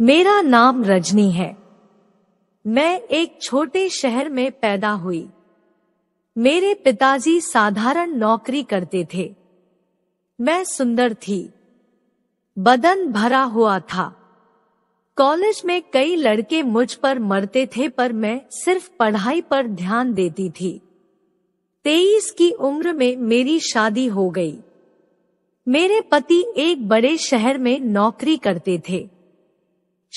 मेरा नाम रजनी है मैं एक छोटे शहर में पैदा हुई मेरे पिताजी साधारण नौकरी करते थे मैं सुंदर थी बदन भरा हुआ था कॉलेज में कई लड़के मुझ पर मरते थे पर मैं सिर्फ पढ़ाई पर ध्यान देती थी तेईस की उम्र में मेरी शादी हो गई मेरे पति एक बड़े शहर में नौकरी करते थे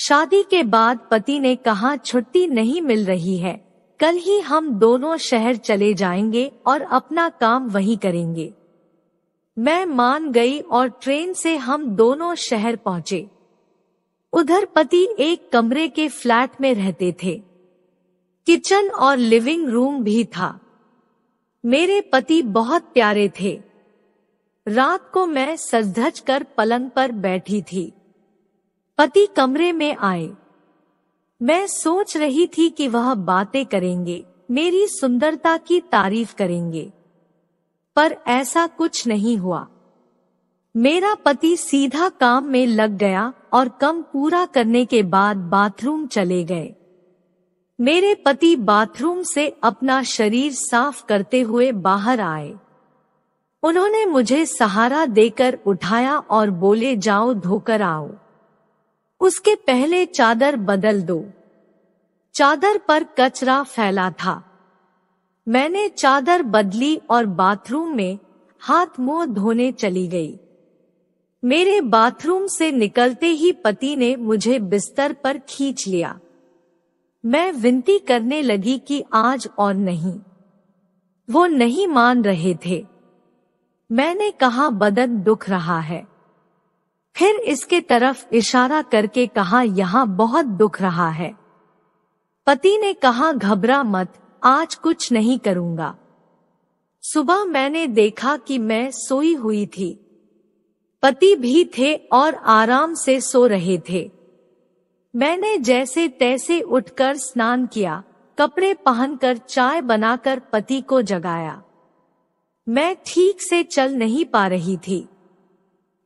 शादी के बाद पति ने कहा छुट्टी नहीं मिल रही है कल ही हम दोनों शहर चले जाएंगे और अपना काम वही करेंगे मैं मान गई और ट्रेन से हम दोनों शहर पहुंचे उधर पति एक कमरे के फ्लैट में रहते थे किचन और लिविंग रूम भी था मेरे पति बहुत प्यारे थे रात को मैं सजधज कर पलंग पर बैठी थी पति कमरे में आए मैं सोच रही थी कि वह बातें करेंगे मेरी सुंदरता की तारीफ करेंगे पर ऐसा कुछ नहीं हुआ मेरा पति सीधा काम में लग गया और कम पूरा करने के बाद बाथरूम चले गए मेरे पति बाथरूम से अपना शरीर साफ करते हुए बाहर आए उन्होंने मुझे सहारा देकर उठाया और बोले जाओ धोकर आओ उसके पहले चादर बदल दो चादर पर कचरा फैला था मैंने चादर बदली और बाथरूम में हाथ मुंह धोने चली गई मेरे बाथरूम से निकलते ही पति ने मुझे बिस्तर पर खींच लिया मैं विनती करने लगी कि आज और नहीं वो नहीं मान रहे थे मैंने कहा बदन दुख रहा है फिर इसके तरफ इशारा करके कहा यहाँ बहुत दुख रहा है पति ने कहा घबरा मत आज कुछ नहीं करूंगा सुबह मैंने देखा कि मैं सोई हुई थी पति भी थे और आराम से सो रहे थे मैंने जैसे तैसे उठकर स्नान किया कपड़े पहनकर चाय बनाकर पति को जगाया मैं ठीक से चल नहीं पा रही थी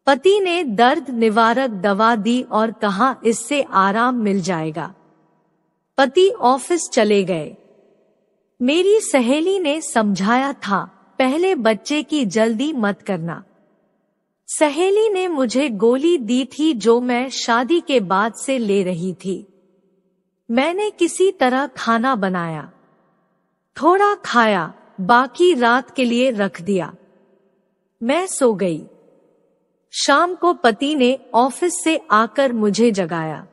पति ने दर्द निवारक दवा दी और कहा इससे आराम मिल जाएगा पति ऑफिस चले गए मेरी सहेली ने समझाया था पहले बच्चे की जल्दी मत करना सहेली ने मुझे गोली दी थी जो मैं शादी के बाद से ले रही थी मैंने किसी तरह खाना बनाया थोड़ा खाया बाकी रात के लिए रख दिया मैं सो गई शाम को पति ने ऑफिस से आकर मुझे जगाया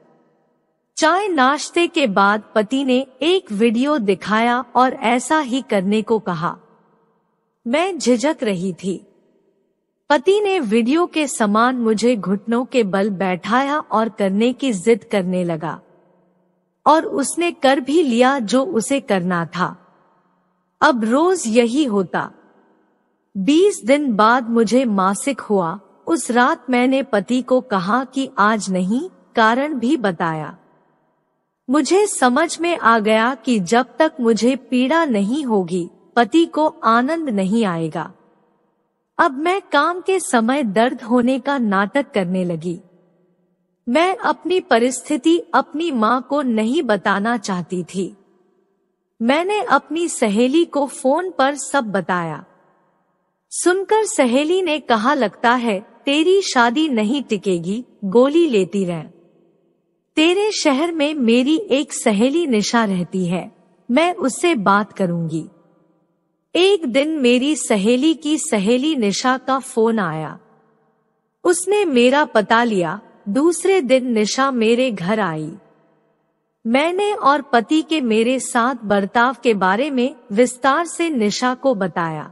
चाय नाश्ते के बाद पति ने एक वीडियो दिखाया और ऐसा ही करने को कहा मैं झिझक रही थी पति ने वीडियो के समान मुझे घुटनों के बल बैठाया और करने की जिद करने लगा और उसने कर भी लिया जो उसे करना था अब रोज यही होता बीस दिन बाद मुझे मासिक हुआ उस रात मैंने पति को कहा कि आज नहीं कारण भी बताया मुझे समझ में आ गया कि जब तक मुझे पीड़ा नहीं होगी पति को आनंद नहीं आएगा अब मैं काम के समय दर्द होने का नाटक करने लगी मैं अपनी परिस्थिति अपनी माँ को नहीं बताना चाहती थी मैंने अपनी सहेली को फोन पर सब बताया सुनकर सहेली ने कहा लगता है तेरी शादी नहीं टिकेगी गोली लेती रह तेरे शहर में मेरी एक सहेली निशा रहती है मैं उससे बात करूंगी एक दिन मेरी सहेली की सहेली निशा का फोन आया उसने मेरा पता लिया दूसरे दिन निशा मेरे घर आई मैंने और पति के मेरे साथ बर्ताव के बारे में विस्तार से निशा को बताया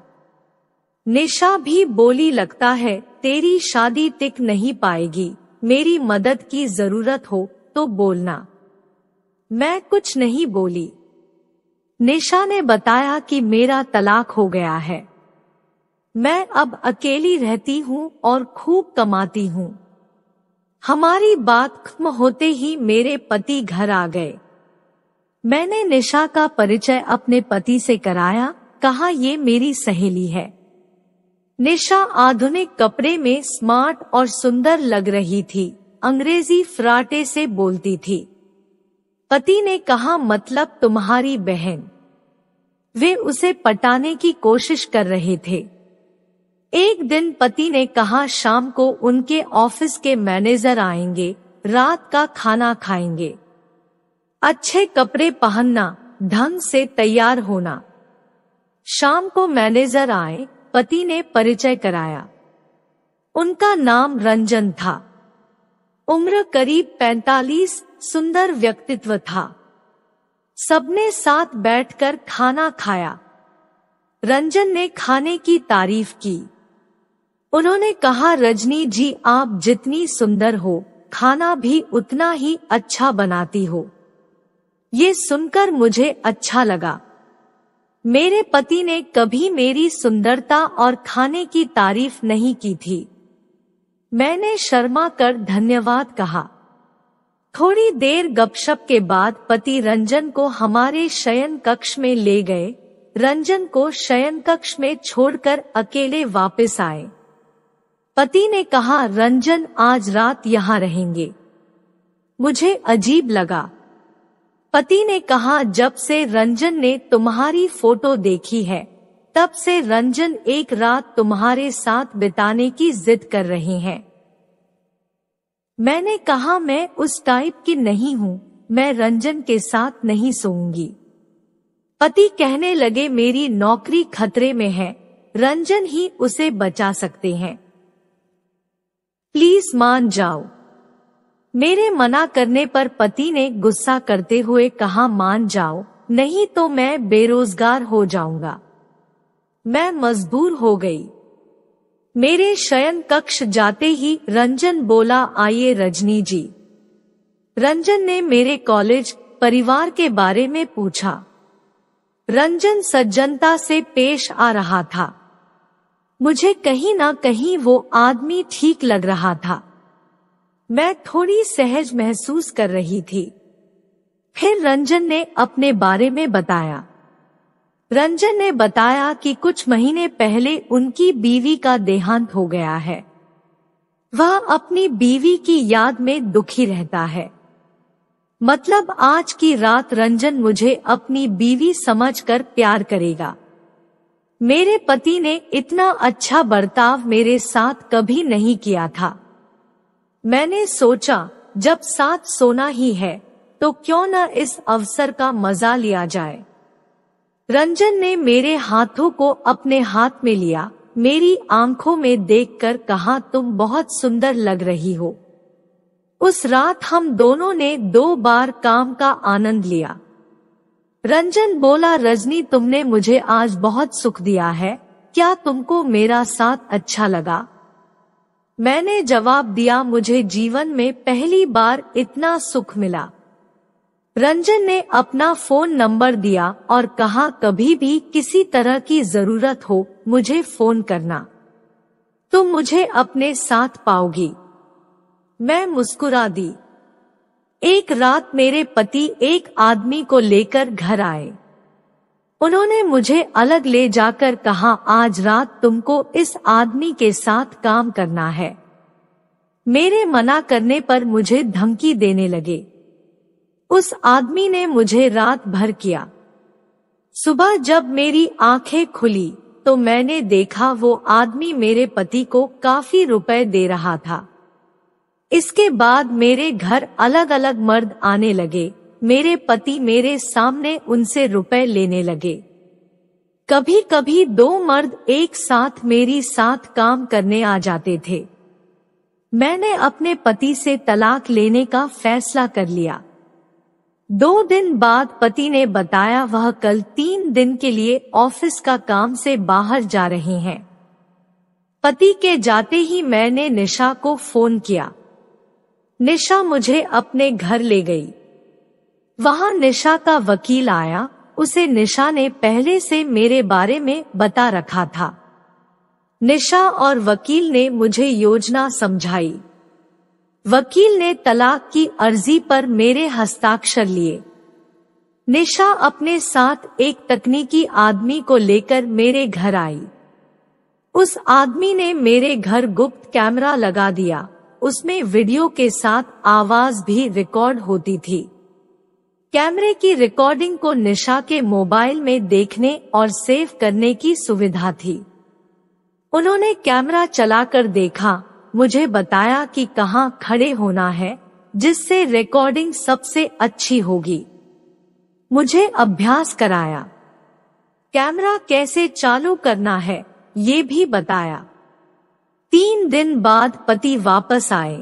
निशा भी बोली लगता है तेरी शादी टिक नहीं पाएगी मेरी मदद की जरूरत हो तो बोलना मैं कुछ नहीं बोली निशा ने बताया कि मेरा तलाक हो गया है मैं अब अकेली रहती हूँ और खूब कमाती हूँ हमारी बात खत्म होते ही मेरे पति घर आ गए मैंने निशा का परिचय अपने पति से कराया कहा ये मेरी सहेली है निशा आधुनिक कपड़े में स्मार्ट और सुंदर लग रही थी अंग्रेजी फ्राटे से बोलती थी पति ने कहा मतलब तुम्हारी बहन वे उसे पटाने की कोशिश कर रहे थे एक दिन पति ने कहा शाम को उनके ऑफिस के मैनेजर आएंगे रात का खाना खाएंगे अच्छे कपड़े पहनना ढंग से तैयार होना शाम को मैनेजर आए पति ने परिचय कराया उनका नाम रंजन था उम्र करीब 45, सुंदर व्यक्तित्व था सबने साथ बैठकर खाना खाया रंजन ने खाने की तारीफ की उन्होंने कहा रजनी जी आप जितनी सुंदर हो खाना भी उतना ही अच्छा बनाती हो ये सुनकर मुझे अच्छा लगा मेरे पति ने कभी मेरी सुंदरता और खाने की तारीफ नहीं की थी मैंने शर्मा कर धन्यवाद कहा थोड़ी देर गपशप के बाद पति रंजन को हमारे शयन कक्ष में ले गए रंजन को शयन कक्ष में छोड़कर अकेले वापस आए पति ने कहा रंजन आज रात यहाँ रहेंगे मुझे अजीब लगा पति ने कहा जब से रंजन ने तुम्हारी फोटो देखी है तब से रंजन एक रात तुम्हारे साथ बिताने की जिद कर रहे हैं। मैंने कहा मैं उस टाइप की नहीं हूं मैं रंजन के साथ नहीं सोऊंगी पति कहने लगे मेरी नौकरी खतरे में है रंजन ही उसे बचा सकते हैं प्लीज मान जाओ मेरे मना करने पर पति ने गुस्सा करते हुए कहा मान जाओ नहीं तो मैं बेरोजगार हो जाऊंगा मैं मजबूर हो गई मेरे शयन कक्ष जाते ही रंजन बोला आइए रजनी जी रंजन ने मेरे कॉलेज परिवार के बारे में पूछा रंजन सज्जनता से पेश आ रहा था मुझे कहीं ना कहीं वो आदमी ठीक लग रहा था मैं थोड़ी सहज महसूस कर रही थी फिर रंजन ने अपने बारे में बताया रंजन ने बताया कि कुछ महीने पहले उनकी बीवी का देहांत हो गया है वह अपनी बीवी की याद में दुखी रहता है मतलब आज की रात रंजन मुझे अपनी बीवी समझकर प्यार करेगा मेरे पति ने इतना अच्छा बर्ताव मेरे साथ कभी नहीं किया था मैंने सोचा जब साथ सोना ही है तो क्यों न इस अवसर का मजा लिया जाए रंजन ने मेरे हाथों को अपने हाथ में लिया मेरी आंखों में देखकर कहा तुम बहुत सुंदर लग रही हो उस रात हम दोनों ने दो बार काम का आनंद लिया रंजन बोला रजनी तुमने मुझे आज बहुत सुख दिया है क्या तुमको मेरा साथ अच्छा लगा मैंने जवाब दिया मुझे जीवन में पहली बार इतना सुख मिला रंजन ने अपना फोन नंबर दिया और कहा कभी भी किसी तरह की जरूरत हो मुझे फोन करना तुम मुझे अपने साथ पाओगी मैं मुस्कुरा दी एक रात मेरे पति एक आदमी को लेकर घर आए उन्होंने मुझे अलग ले जाकर कहा आज रात तुमको इस आदमी के साथ काम करना है मेरे मना करने पर मुझे धमकी देने लगे उस आदमी ने मुझे रात भर किया सुबह जब मेरी आंखें खुली तो मैंने देखा वो आदमी मेरे पति को काफी रुपए दे रहा था इसके बाद मेरे घर अलग अलग मर्द आने लगे मेरे पति मेरे सामने उनसे रुपए लेने लगे कभी कभी दो मर्द एक साथ मेरी साथ काम करने आ जाते थे मैंने अपने पति से तलाक लेने का फैसला कर लिया दो दिन बाद पति ने बताया वह कल तीन दिन के लिए ऑफिस का काम से बाहर जा रहे हैं पति के जाते ही मैंने निशा को फोन किया निशा मुझे अपने घर ले गई वहाँ निशा का वकील आया उसे निशा ने पहले से मेरे बारे में बता रखा था निशा और वकील ने मुझे योजना समझाई वकील ने तलाक की अर्जी पर मेरे हस्ताक्षर लिए निशा अपने साथ एक तकनीकी आदमी को लेकर मेरे घर आई उस आदमी ने मेरे घर गुप्त कैमरा लगा दिया उसमें वीडियो के साथ आवाज भी रिकॉर्ड होती थी कैमरे की रिकॉर्डिंग को निशा के मोबाइल में देखने और सेव करने की सुविधा थी उन्होंने कैमरा चलाकर देखा मुझे बताया कि कहाँ खड़े होना है जिससे रिकॉर्डिंग सबसे अच्छी होगी मुझे अभ्यास कराया कैमरा कैसे चालू करना है ये भी बताया तीन दिन बाद पति वापस आए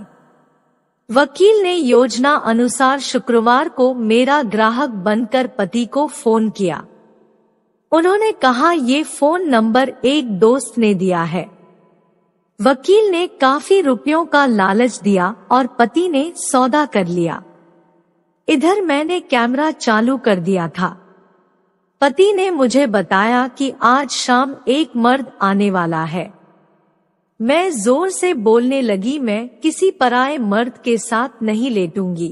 वकील ने योजना अनुसार शुक्रवार को मेरा ग्राहक बनकर पति को फोन किया उन्होंने कहा ये फोन नंबर एक दोस्त ने दिया है वकील ने काफी रुपयों का लालच दिया और पति ने सौदा कर लिया इधर मैंने कैमरा चालू कर दिया था पति ने मुझे बताया कि आज शाम एक मर्द आने वाला है मैं जोर से बोलने लगी मैं किसी पराए मर्द के साथ नहीं लेटूंगी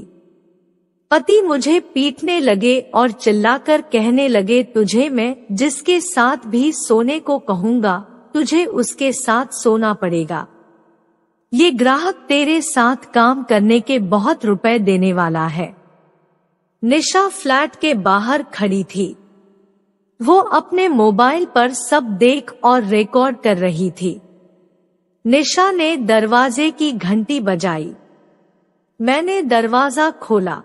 पति मुझे पीटने लगे और चिल्लाकर कहने लगे तुझे मैं जिसके साथ भी सोने को कहूंगा तुझे उसके साथ सोना पड़ेगा ये ग्राहक तेरे साथ काम करने के बहुत रुपए देने वाला है निशा फ्लैट के बाहर खड़ी थी वो अपने मोबाइल पर सब देख और रिकॉर्ड कर रही थी निशा ने दरवाजे की घंटी बजाई मैंने दरवाजा खोला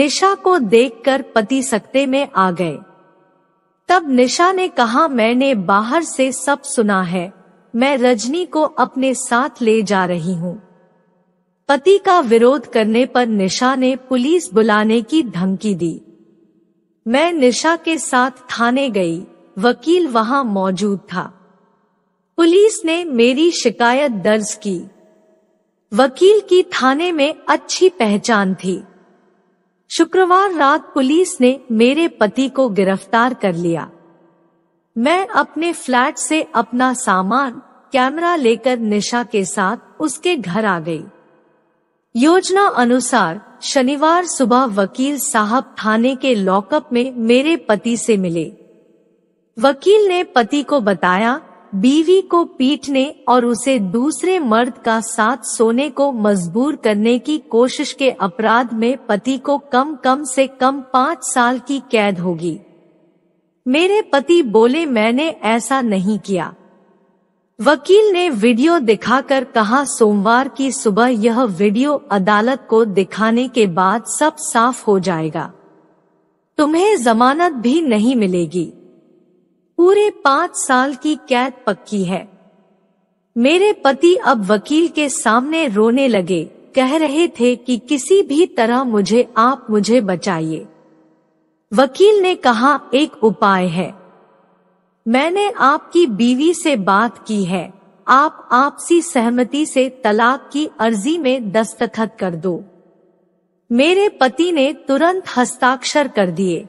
निशा को देखकर पति सकते में आ गए तब निशा ने कहा मैंने बाहर से सब सुना है मैं रजनी को अपने साथ ले जा रही हूं पति का विरोध करने पर निशा ने पुलिस बुलाने की धमकी दी मैं निशा के साथ थाने गई वकील वहां मौजूद था पुलिस ने मेरी शिकायत दर्ज की वकील की थाने में अच्छी पहचान थी शुक्रवार रात पुलिस ने मेरे पति को गिरफ्तार कर लिया मैं अपने फ्लैट से अपना सामान कैमरा लेकर निशा के साथ उसके घर आ गई योजना अनुसार शनिवार सुबह वकील साहब थाने के लॉकअप में मेरे पति से मिले वकील ने पति को बताया बीवी को पीटने और उसे दूसरे मर्द का साथ सोने को मजबूर करने की कोशिश के अपराध में पति को कम कम से कम पाँच साल की कैद होगी मेरे पति बोले मैंने ऐसा नहीं किया वकील ने वीडियो दिखाकर कहा सोमवार की सुबह यह वीडियो अदालत को दिखाने के बाद सब साफ हो जाएगा तुम्हें जमानत भी नहीं मिलेगी पूरे पांच साल की कैद पक्की है मेरे पति अब वकील के सामने रोने लगे कह रहे थे कि किसी भी तरह मुझे आप मुझे बचाइए वकील ने कहा एक उपाय है मैंने आपकी बीवी से बात की है आप आपसी सहमति से तलाक की अर्जी में दस्तखत कर दो मेरे पति ने तुरंत हस्ताक्षर कर दिए